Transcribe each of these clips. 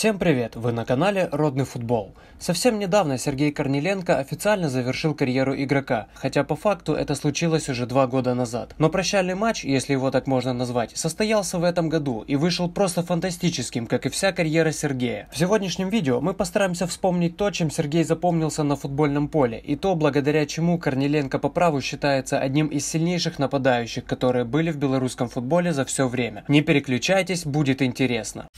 Всем привет! Вы на канале Родный футбол. Совсем недавно Сергей Корниленко официально завершил карьеру игрока, хотя по факту это случилось уже два года назад. Но прощальный матч, если его так можно назвать, состоялся в этом году и вышел просто фантастическим, как и вся карьера Сергея. В сегодняшнем видео мы постараемся вспомнить то, чем Сергей запомнился на футбольном поле, и то, благодаря чему Корниленко по праву считается одним из сильнейших нападающих, которые были в белорусском футболе за все время. Не переключайтесь, будет интересно.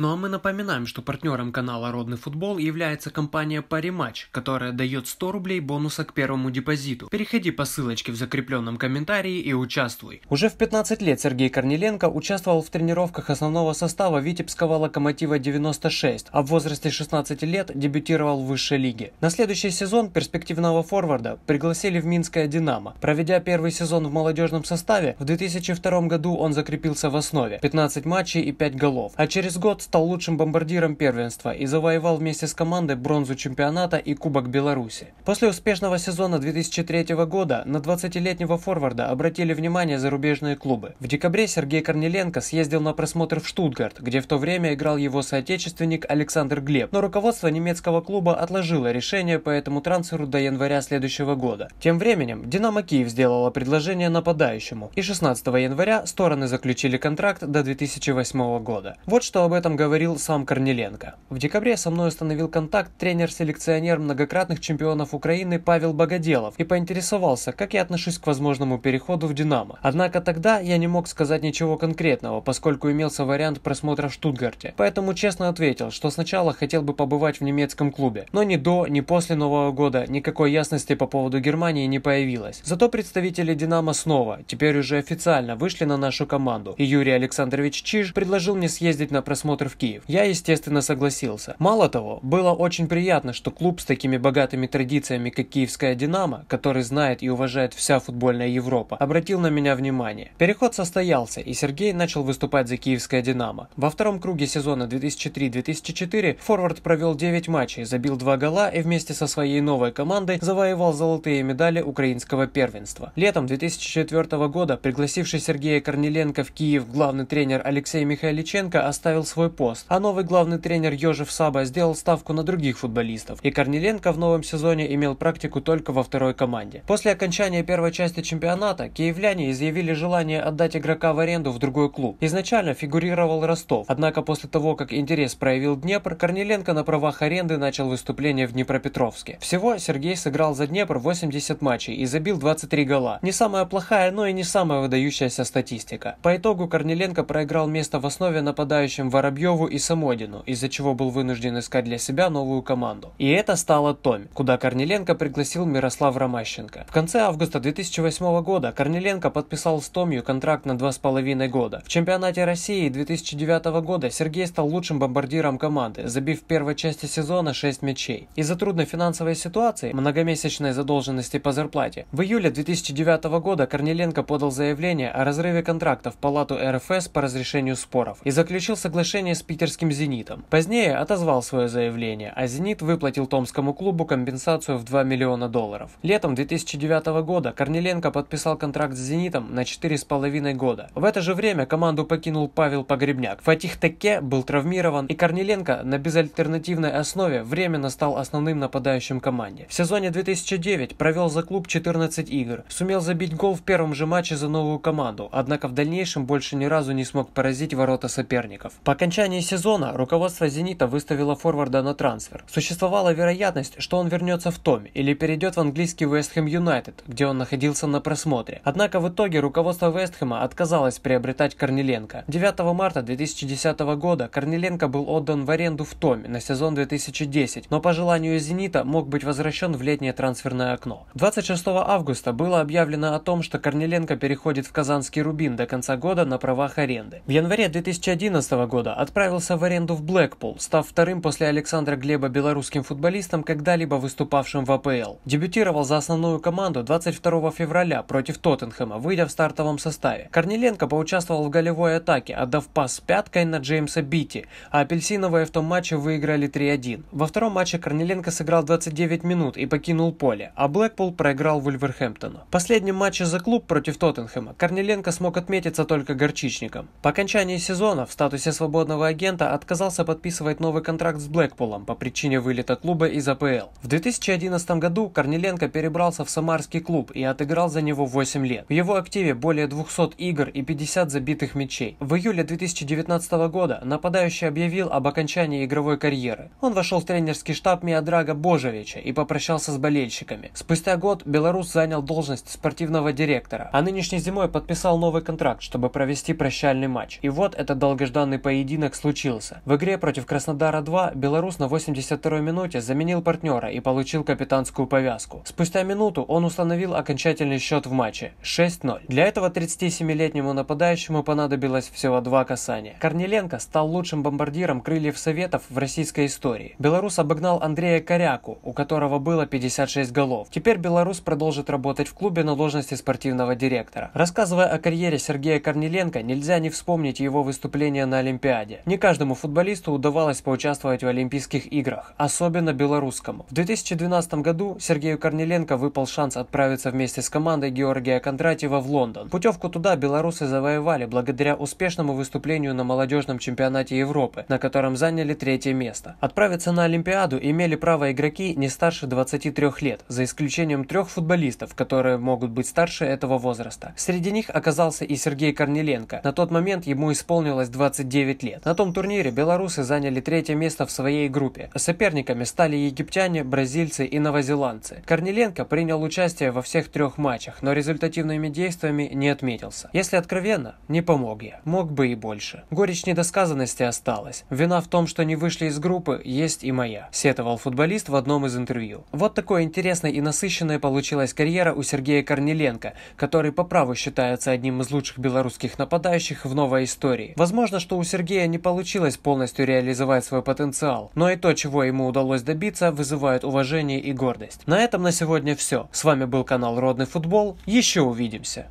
Ну а мы напоминаем, что партнером канала «Родный футбол» является компания «Париматч», которая дает 100 рублей бонуса к первому депозиту. Переходи по ссылочке в закрепленном комментарии и участвуй. Уже в 15 лет Сергей Корниленко участвовал в тренировках основного состава Витебского «Локомотива 96», а в возрасте 16 лет дебютировал в высшей лиге. На следующий сезон перспективного форварда пригласили в Минское «Динамо». Проведя первый сезон в молодежном составе, в 2002 году он закрепился в основе – 15 матчей и 5 голов, а через год стал лучшим бомбардиром первенства и завоевал вместе с командой бронзу чемпионата и Кубок Беларуси. После успешного сезона 2003 года на 20-летнего форварда обратили внимание зарубежные клубы. В декабре Сергей Корниленко съездил на просмотр в Штутгарт, где в то время играл его соотечественник Александр Глеб, но руководство немецкого клуба отложило решение по этому трансферу до января следующего года. Тем временем «Динамо Киев» сделала предложение нападающему, и 16 января стороны заключили контракт до 2008 года. Вот что об этом говорил сам Корнеленко. В декабре со мной установил контакт тренер-селекционер многократных чемпионов Украины Павел Богоделов и поинтересовался, как я отношусь к возможному переходу в «Динамо». Однако тогда я не мог сказать ничего конкретного, поскольку имелся вариант просмотра в Штутгарте. Поэтому честно ответил, что сначала хотел бы побывать в немецком клубе. Но ни до, ни после Нового года никакой ясности по поводу Германии не появилось. Зато представители «Динамо» снова, теперь уже официально, вышли на нашу команду. И Юрий Александрович Чиж предложил мне съездить на просмотр в Киев. Я, естественно, согласился. Мало того, было очень приятно, что клуб с такими богатыми традициями, как киевская «Динамо», который знает и уважает вся футбольная Европа, обратил на меня внимание. Переход состоялся, и Сергей начал выступать за Киевская «Динамо». Во втором круге сезона 2003-2004 форвард провел 9 матчей, забил 2 гола и вместе со своей новой командой завоевал золотые медали украинского первенства. Летом 2004 года пригласивший Сергея Корнеленко в Киев главный тренер Алексей Михайличенко оставил свой свой пост, а новый главный тренер Ежев Саба сделал ставку на других футболистов, и Корниленко в новом сезоне имел практику только во второй команде. После окончания первой части чемпионата киевляне изъявили желание отдать игрока в аренду в другой клуб. Изначально фигурировал Ростов, однако после того, как интерес проявил Днепр, Корниленко на правах аренды начал выступление в Днепропетровске. Всего Сергей сыграл за Днепр 80 матчей и забил 23 гола. Не самая плохая, но и не самая выдающаяся статистика. По итогу Корниленко проиграл место в основе нападающим Воробьевым Воробьеву и Самодину, из-за чего был вынужден искать для себя новую команду. И это стало Томь, куда Корнеленко пригласил Мирослав Ромащенко. В конце августа 2008 года Корнеленко подписал с Томью контракт на 2,5 года. В чемпионате России 2009 года Сергей стал лучшим бомбардиром команды, забив в первой части сезона 6 мячей. Из-за трудной финансовой ситуации, многомесячной задолженности по зарплате, в июле 2009 года Корнеленко подал заявление о разрыве контракта в палату РФС по разрешению споров и заключил соглашение соглашение с питерским «Зенитом». Позднее отозвал свое заявление, а «Зенит» выплатил томскому клубу компенсацию в 2 миллиона долларов. Летом 2009 года Корниленко подписал контракт с «Зенитом» на 4,5 года. В это же время команду покинул Павел Погребняк. Фатих Теке был травмирован, и Корниленко на безальтернативной основе временно стал основным нападающим команде. В сезоне 2009 провел за клуб 14 игр, сумел забить гол в первом же матче за новую команду, однако в дальнейшем больше ни разу не смог поразить ворота соперников. По окончании окончании сезона руководство «Зенита» выставило форварда на трансфер. Существовала вероятность, что он вернется в Томи или перейдет в английский Вест Хэм Юнайтед, где он находился на просмотре. Однако в итоге руководство Вест Хэма отказалось приобретать Корнеленко. 9 марта 2010 года Корнеленко был отдан в аренду в Томи на сезон 2010, но по желанию «Зенита» мог быть возвращен в летнее трансферное окно. 26 августа было объявлено о том, что Корнеленко переходит в казанский «Рубин» до конца года на правах аренды. В январе 2011 года от отправился в аренду в Блэкпул, став вторым после Александра Глеба белорусским футболистом, когда-либо выступавшим в АПЛ. Дебютировал за основную команду 22 февраля против Тоттенхэма, выйдя в стартовом составе. Корниленко поучаствовал в голевой атаке, отдав пас пяткой на Джеймса Бити, а апельсиновые в том матче выиграли 3-1. Во втором матче Корниленко сыграл 29 минут и покинул поле, а Блэкпул проиграл Вульверхэмптону. В последнем матче за клуб против Тоттенхэма Корниленко смог отметиться только горчичником. По окончании сезона в статусе свободного главного агента отказался подписывать новый контракт с Блэкпулом по причине вылета клуба из АПЛ. В 2011 году Корниленко перебрался в самарский клуб и отыграл за него 8 лет. В его активе более 200 игр и 50 забитых мячей. В июле 2019 года нападающий объявил об окончании игровой карьеры. Он вошел в тренерский штаб Миадрага Божевича и попрощался с болельщиками. Спустя год белорус занял должность спортивного директора, а нынешней зимой подписал новый контракт, чтобы провести прощальный матч. И вот этот долгожданный поединок поединок случился. В игре против Краснодара-2 белорус на 82-й минуте заменил партнера и получил капитанскую повязку. Спустя минуту он установил окончательный счет в матче – 6-0. Для этого 37-летнему нападающему понадобилось всего два касания. Корнеленко стал лучшим бомбардиром крыльев Советов в российской истории. Белорус обогнал Андрея Коряку, у которого было 56 голов. Теперь белорус продолжит работать в клубе на должности спортивного директора. Рассказывая о карьере Сергея Корнеленко, нельзя не вспомнить его выступление на Олимпиаде. Не каждому футболисту удавалось поучаствовать в Олимпийских играх, особенно белорусскому. В 2012 году Сергею Корнеленко выпал шанс отправиться вместе с командой Георгия Кондратьева в Лондон. Путевку туда белорусы завоевали благодаря успешному выступлению на молодежном чемпионате Европы, на котором заняли третье место. Отправиться на Олимпиаду имели право игроки не старше 23 лет, за исключением трех футболистов, которые могут быть старше этого возраста. Среди них оказался и Сергей Корнеленко. На тот момент ему исполнилось 29 лет. На том турнире белорусы заняли третье место в своей группе. Соперниками стали египтяне, бразильцы и новозеландцы. Корниленко принял участие во всех трех матчах, но результативными действиями не отметился. Если откровенно, не помог я. Мог бы и больше. Горечь недосказанности осталась. Вина в том, что не вышли из группы, есть и моя, сетовал футболист в одном из интервью. Вот такой интересной и насыщенной получилась карьера у Сергея Корниленко, который по праву считается одним из лучших белорусских нападающих в новой истории. Возможно, что у Сергея не получилось полностью реализовать свой потенциал, но и то, чего ему удалось добиться, вызывает уважение и гордость. На этом на сегодня все. С вами был канал Родный футбол. Еще увидимся.